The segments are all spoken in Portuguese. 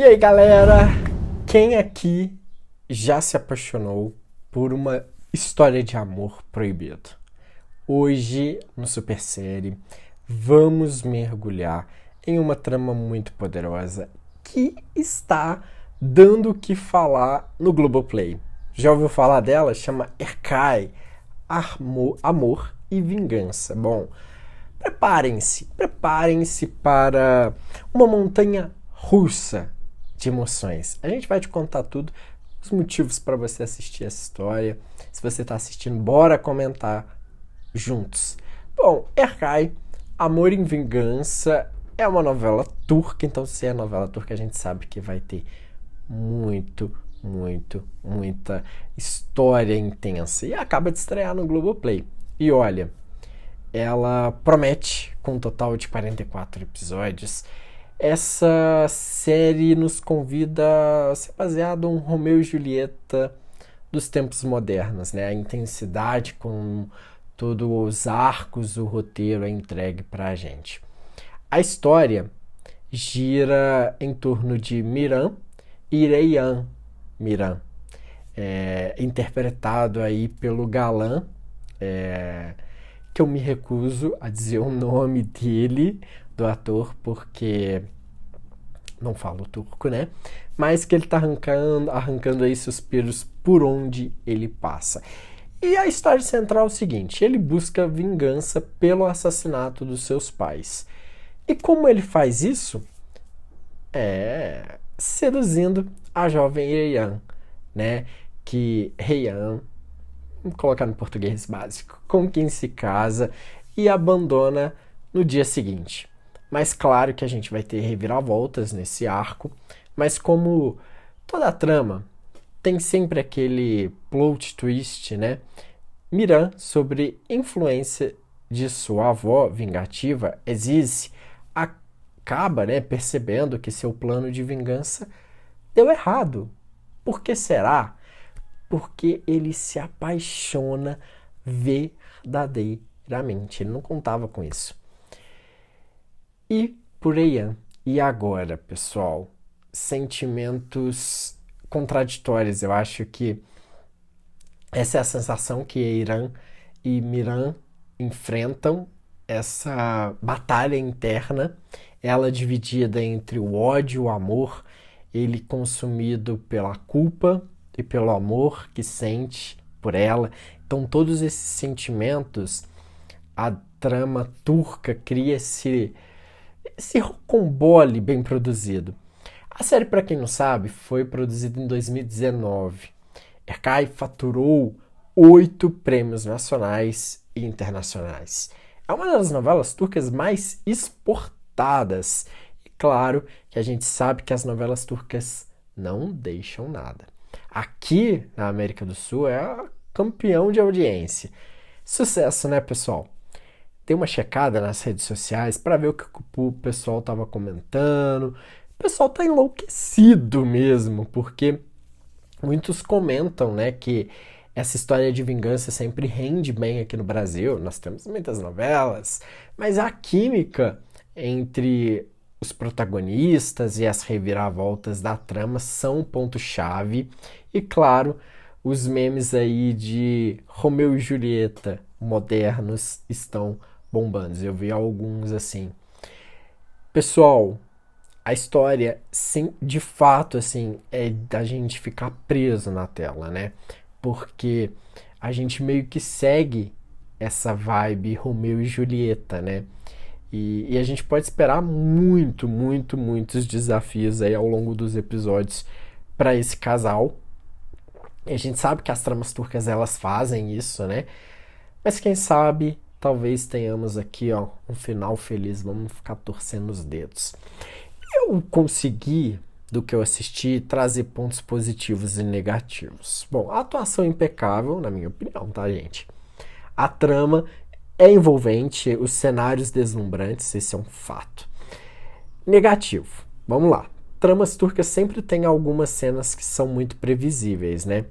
E aí, galera? Quem aqui já se apaixonou por uma história de amor proibido? Hoje, no Super Série, vamos mergulhar em uma trama muito poderosa que está dando o que falar no Globoplay. Já ouviu falar dela? Chama Erkai, Amor e Vingança. Bom, preparem-se, preparem-se para uma montanha russa de emoções. A gente vai te contar tudo, os motivos para você assistir essa história. Se você está assistindo, bora comentar juntos. Bom, Erkai, Amor em Vingança, é uma novela turca, então se é novela turca, a gente sabe que vai ter muito, muito, muita história intensa. E acaba de estrear no Globoplay. E olha, ela promete com um total de 44 episódios essa série nos convida a ser baseado em Romeu e Julieta dos tempos modernos, né? A intensidade com todos os arcos, o roteiro é entregue para a gente. A história gira em torno de Miran e Reian Miran, é, interpretado aí pelo galã, é, que eu me recuso a dizer o nome dele, do ator, porque não fala o turco, né? Mas que ele tá arrancando, arrancando aí suspiros por onde ele passa. E a história central é o seguinte: ele busca vingança pelo assassinato dos seus pais. E como ele faz isso? É seduzindo a jovem Heian, né? Que Heian, colocar no português básico, com quem se casa e abandona no dia seguinte. Mas claro que a gente vai ter reviravoltas nesse arco, mas como toda a trama tem sempre aquele plot twist, né? Miran, sobre influência de sua avó vingativa, Exise, acaba né, percebendo que seu plano de vingança deu errado. Por que será? Porque ele se apaixona verdadeiramente. Ele não contava com isso. E por aí. É. E agora, pessoal? Sentimentos contraditórios. Eu acho que essa é a sensação que Irã e Miran enfrentam essa batalha interna, ela dividida entre o ódio e o amor, ele consumido pela culpa e pelo amor que sente por ela. Então todos esses sentimentos, a trama turca cria esse esse rocambole bem produzido. A série, para quem não sabe, foi produzida em 2019. Erkai faturou oito prêmios nacionais e internacionais. É uma das novelas turcas mais exportadas. E claro que a gente sabe que as novelas turcas não deixam nada. Aqui na América do Sul é campeão de audiência. Sucesso, né, pessoal? dei uma checada nas redes sociais para ver o que o pessoal estava comentando. O pessoal tá enlouquecido mesmo, porque muitos comentam, né, que essa história de vingança sempre rende bem aqui no Brasil. Nós temos muitas novelas, mas a química entre os protagonistas e as reviravoltas da trama são um ponto-chave. E claro, os memes aí de Romeu e Julieta modernos estão bombando. Eu vi alguns assim. Pessoal, a história, sim, de fato, assim, é da gente ficar preso na tela, né? Porque a gente meio que segue essa vibe Romeu e Julieta, né? E, e, a gente pode esperar muito, muito, muitos desafios aí ao longo dos episódios para esse casal. E a gente sabe que as tramas turcas elas fazem isso, né? Mas quem sabe talvez tenhamos aqui ó, um final feliz. Vamos ficar torcendo os dedos. Eu consegui, do que eu assisti, trazer pontos positivos e negativos. Bom, a atuação é impecável, na minha opinião, tá, gente? A trama é envolvente, os cenários deslumbrantes, esse é um fato. Negativo. Vamos lá. Tramas turcas sempre tem algumas cenas que são muito previsíveis, né?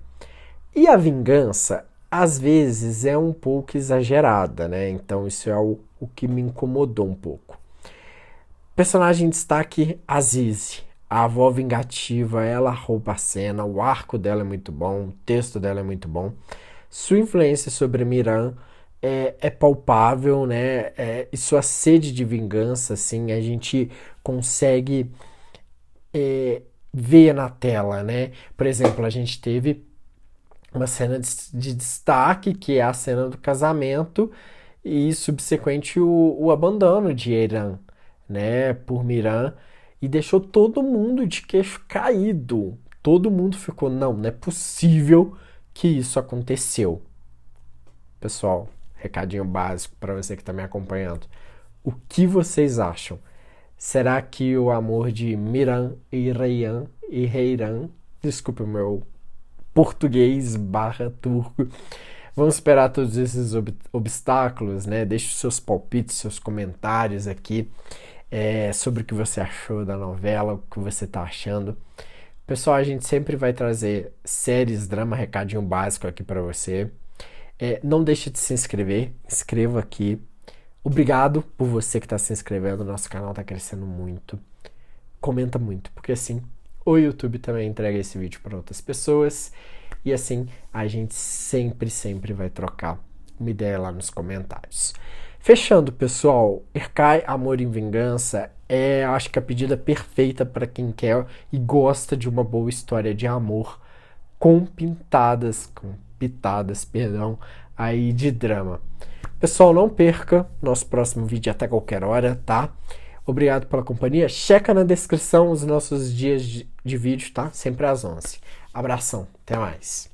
E a vingança às vezes é um pouco exagerada, né? Então isso é o, o que me incomodou um pouco. Personagem em destaque, Azizi, A avó vingativa, ela rouba a cena, o arco dela é muito bom, o texto dela é muito bom. Sua influência sobre Miran é, é palpável, né? É, e sua sede de vingança, assim, a gente consegue é, ver na tela, né? Por exemplo, a gente teve uma cena de, de, destaque, que é a cena do casamento e subsequente o, o abandono de Eran, né, por Miran, e deixou todo mundo de queixo caído. Todo mundo ficou, não, não é possível que isso aconteceu. Pessoal, recadinho básico para você que está me acompanhando. O que vocês acham? Será que o amor de Miran e Reian e Reiran, desculpe o meu português barra turco. Vamos superar todos esses ob obstáculos, né? Deixe seus palpites, seus comentários aqui é, sobre o que você achou da novela, o que você está achando. Pessoal, a gente sempre vai trazer séries, drama, recadinho básico aqui para você. É, não deixe de se inscrever, inscreva aqui. Obrigado por você que está se inscrevendo, nosso canal está crescendo muito. Comenta muito, porque assim o YouTube também entrega esse vídeo para outras pessoas. E assim a gente sempre, sempre vai trocar uma ideia lá nos comentários. Fechando, pessoal, Erkai Amor em Vingança é, acho que, a pedida perfeita para quem quer e gosta de uma boa história de amor com pintadas, com pitadas, perdão, aí de drama. Pessoal, não perca nosso próximo vídeo até qualquer hora, tá? Obrigado pela companhia. Checa na descrição os nossos dias de, de vídeo, tá? Sempre às 11. Abração, até mais.